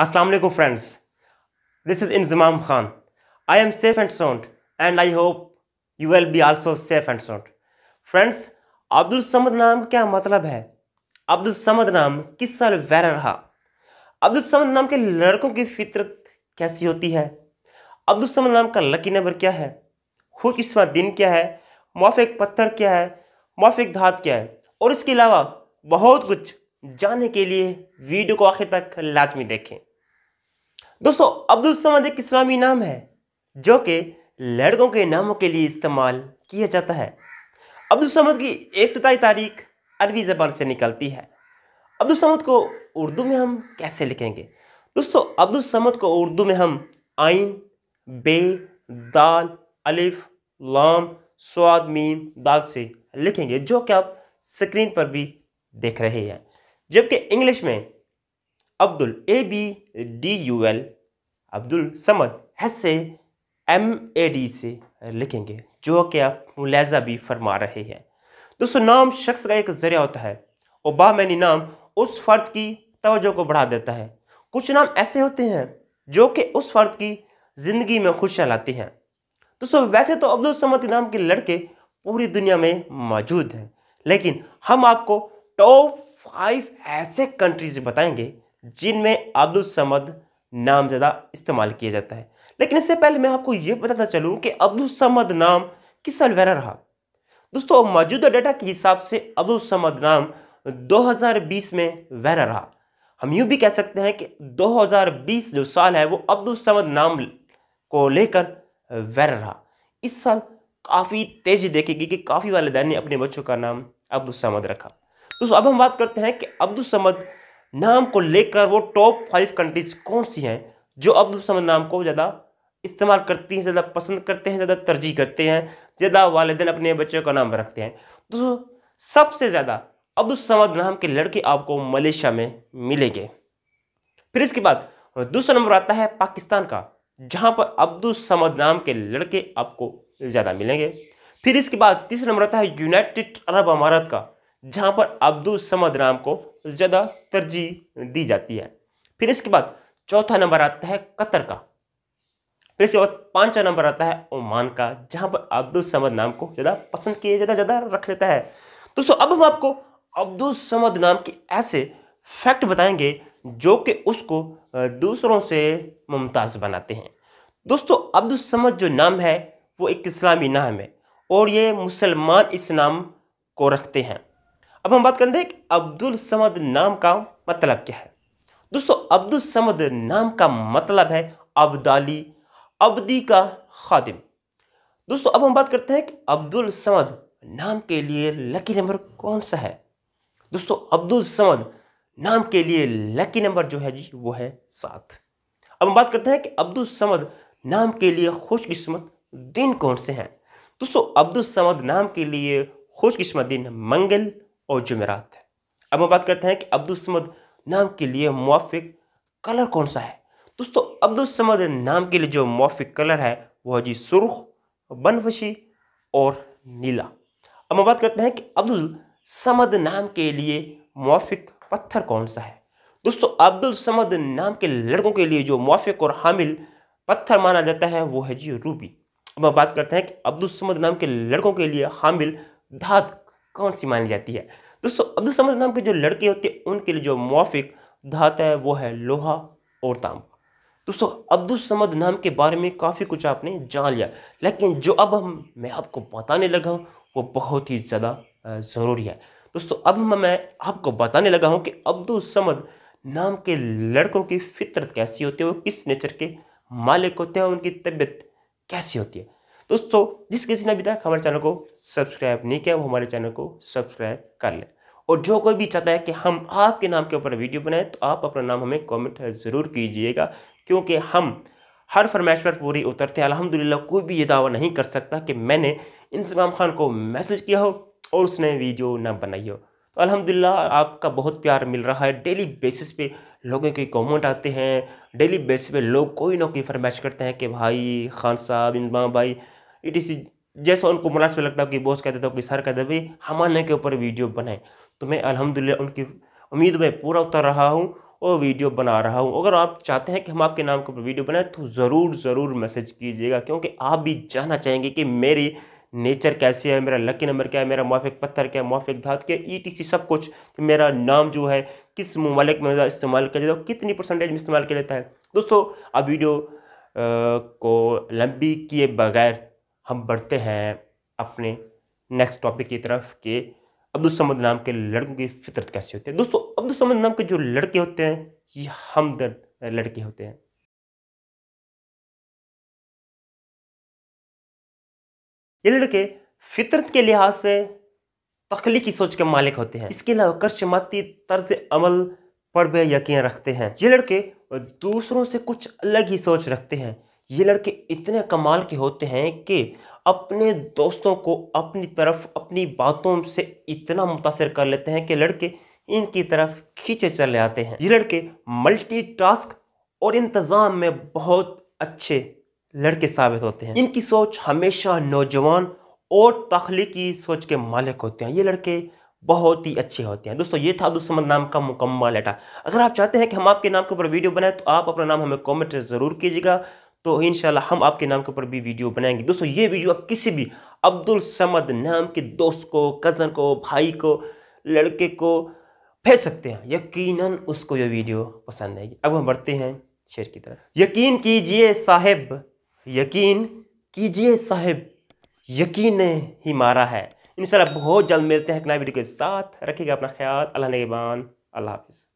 Assalamu friends this is Inzamam Khan I am safe and sound and I hope you will be also safe and sound. Friends Abdul Samad नाम क्या मतलब है अब्दुल समद नाम किस साल वैर रहा अब्दुल समद नाम के लड़कों की फितरत कैसी होती है अब्दुल समद नाम का लकी नंबर क्या है हुक्सवा दिन क्या है मौफिक पत्थर क्या है मौफिक धात क्या है और इसके अलावा बहुत कुछ जाने के लिए वीडियो को आखिर तक लाजमी देखें दोस्तों अब्दुल समद एक इस्लामी नाम है जो कि लड़कों के नामों के लिए इस्तेमाल किया जाता है अब्दुल समद की इब्तदाई तारीख अरबी ज़बान से निकलती है अब्दुल समद को उर्दू में हम कैसे लिखेंगे दोस्तों अब्दुल समद को उर्दू में हम आइन बे दाल अलिफ लाम स्वाद मीम दाल से लिखेंगे जो कि आप स्क्रीन पर भी देख रहे हैं जबकि इंग्लिश में Abdul A B D U L Abdul Samad हस से एम ए डी से लिखेंगे जो कि आप मुलैजा भी फरमा रहे हैं दोस्तों नाम शख्स का एक ज़रिया होता है और बामैनी नाम उस फ़र्द की तोज्जो को बढ़ा देता है कुछ नाम ऐसे होते हैं जो कि उस फ़र्द की ज़िंदगी में खुशियाँ लाते हैं दोस्तों वैसे तो अब्दुल समद नाम के लड़के पूरी दुनिया में मौजूद हैं लेकिन हम आपको टॉप फाइव ऐसे कंट्रीज बताएंगे जिनमें अब्दुल समद नाम ज़्यादा इस्तेमाल किया जाता है लेकिन इससे पहले मैं आपको ये बताना चलूँ कि अब्दुल समद नाम किस अलवेरा रहा दोस्तों मौजूदा डाटा के हिसाब से अब्दुल समद नाम 2020 में वैरा रहा हम यूँ भी कह सकते हैं कि 2020 जो साल है वो अब्दुल समद नाम को लेकर वैरा रहा इस साल काफ़ी तेज़ी देखेगी कि काफ़ी वालदे ने अपने बच्चों का नाम अब्दुल समद रखा दोस्तों अब हम बात करते हैं कि अब्दुल समद नाम को लेकर वो टॉप फाइव कंट्रीज कौन सी हैं जो अब्दुल समद नाम को ज़्यादा इस्तेमाल करती हैं ज़्यादा पसंद करते हैं ज़्यादा तरजीह करते हैं ज़्यादा वालदे अपने बच्चों का नाम रखते हैं दोस्तों सबसे ज़्यादा अब्दुल समद नाम के लड़के आपको मलेशिया में मिलेंगे फिर इसके बाद दूसरा नंबर आता है पाकिस्तान का जहां पर अब्दुल समद नाम के लड़के आपको ज़्यादा मिलेंगे फिर इसके बाद तीसरा नंबर आता है यूनाइटेड अरब अमारात का जहाँ पर अब्दुल समद नाम को ज़्यादा तरजीह दी जाती है फिर इसके बाद चौथा नंबर आता है कतर का फिर इसके बाद पांचवा नंबर आता है ओमान का जहाँ पर अब्दुल समद नाम को ज़्यादा पसंद किया ज़्यादा ज़्यादा रख लेता है दोस्तों अब हम आपको अब्दुल समद नाम के ऐसे फैक्ट बताएंगे जो कि उसको दूसरों से मुमताज़ बनाते हैं दोस्तों अब्दुल समद जो नाम है वो एक इस्लामी नाम है और ये मुसलमान इस नाम को रखते हैं अब हम बात करते हैं कि अब्दुल समद नाम का मतलब क्या है दोस्तों अब्दुल समद नाम का मतलब है अब्दाली अब्दी का खादिम दोस्तों अब हम बात करते हैं कि अब्दुल समद नाम के लिए लकी नंबर कौन सा है दोस्तों अब्दुल समद नाम के लिए लकी नंबर जो है जी वो है सात अब हम बात करते हैं कि अब्दुल समद नाम के लिए खुशकिस्मत दिन कौन से हैं दोस्तों अब्दुल समद नाम के लिए खुशकिस्मत दिन मंगल और जुमेरात है अब हम बात करते हैं कि अब्दुलसमद नाम के लिए मुआफिक कलर कौन सा है दोस्तों अब्दुलसमद नाम के लिए जो मुआफिक कलर है वह जी सुरख बनफशी और नीला अब हम बात करते हैं कि अब्दुल समद नाम के लिए मुआफिक पत्थर कौन सा है दोस्तों अब्दुल समद नाम के लड़कों के लिए जो मुआफिक और हामिल पत्थर माना जाता है वो है जी रूबी अब हम बात करते हैं कि अब्दुल समद नाम के लड़कों के लिए हामिल धात कौन सी मानी जाती है दोस्तों अब्दुल तो समद नाम के जो लड़के होते हैं उनके लिए जो मुआफिक धात है वो है लोहा और तांबा दोस्तों अब्दुल तो समद नाम के बारे में काफ़ी कुछ आपने जान लिया लेकिन जो अब हम मैं आपको बताने लगा हूँ वो बहुत ही ज़्यादा ज़रूरी है दोस्तों अब मैं आपको बताने लगा हूँ कि अब्दुल तो समद नाम के लड़कों की फितरत कैसी होती है वो किस नेचर के मालिक होते हैं उनकी तबीयत कैसी होती है दोस्तों जिस किसी ने अभी तक हमारे चैनल को सब्सक्राइब नहीं किया वो हमारे चैनल को सब्सक्राइब कर लें और जो कोई भी चाहता है कि हम आपके नाम के ऊपर वीडियो बनाएं तो आप अपना नाम हमें कमेंट ज़रूर कीजिएगा क्योंकि हम हर फरमाइश पर पूरी उतरते हैं अलहमदिल्ला कोई भी ये दावा नहीं कर सकता कि मैंने इंसमाम खान को मैसेज किया हो और उसने वीडियो ना बनाई हो तो अलहमदिल्ला आपका बहुत प्यार मिल रहा है डेली बेसिस पे लोगों के कमेंट आते हैं डेली बेसिस पे लोग कोई ना कोई फरमाइश करते हैं कि भाई खान साहब इमाम भाई इट इस जैसे उनको मुलाश में लगता हो कि बॉस कहते हो कि सर कहते हो भाई हमारे के ऊपर वीडियो बनाए तो मैं अलहमदिल्ला उनकी उम्मीद में पूरा उतर रहा हूँ और वीडियो बना रहा हूँ अगर आप चाहते हैं कि हम आपके नाम के ऊपर वीडियो बनाएं तो ज़रूर ज़रूर मैसेज कीजिएगा क्योंकि आप भी जानना चाहेंगे कि मेरी नेचर कैसे है मेरा लकी नंबर क्या है मेरा मुआफिक पत्थर क्या है मुआफिक धात क्या ई टी सी सब कुछ मेरा नाम जो है किस ममालिक में इस्तेमाल किया जाता है कितनी परसेंटेज में इस्तेमाल किया जाता है दोस्तों आप वीडियो को लंबी किए बगैर हम बढ़ते हैं अपने नेक्स्ट टॉपिक की तरफ अब्दुल अब्दुलसमद नाम के लड़कों की फितरत कैसी होती है दोस्तों अब्दुलसमद नाम के जो लड़के होते हैं ये हमदर्द लड़के होते हैं ये लड़के फितरत के लिहाज से तखलीकी सोच के मालिक होते हैं इसके अलावा कर्शमाती तर्ज अमल पर भी यकीन रखते हैं ये लड़के दूसरों से कुछ अलग ही सोच रखते हैं ये लड़के इतने कमाल के होते हैं कि अपने दोस्तों को अपनी तरफ अपनी बातों से इतना मुतासर कर लेते हैं कि लड़के इनकी तरफ खींचे चले आते हैं ये लड़के मल्टीटास्क और इंतज़ाम में बहुत अच्छे लड़के साबित होते हैं इनकी सोच हमेशा नौजवान और तख्लीकी सोच के मालिक होते हैं ये लड़के बहुत ही अच्छे होते हैं दोस्तों ये था दुश्मन नाम का मुकम्मल लेटा अगर आप चाहते हैं कि हम आपके नाम के ऊपर वीडियो बनाएं तो आप अपना नाम हमें कमेंट ज़रूर कीजिएगा तो इन हम आपके नाम के ऊपर भी वीडियो बनाएंगे दोस्तों ये वीडियो आप किसी भी अब्दुल समद नाम के दोस्त को कज़न को भाई को लड़के को भेज सकते हैं यकीनन उसको यह वीडियो पसंद आएगी अब हम बढ़ते हैं शेर की तरफ यकीन कीजिए साहेब यकीन कीजिए साहेब यकीन ही मारा है इन बहुत जल्द मिलते हैं एक नए वीडियो के साथ रखिएगा अपना ख्याल अल्लाह नेबान अल्लाह हाफिज़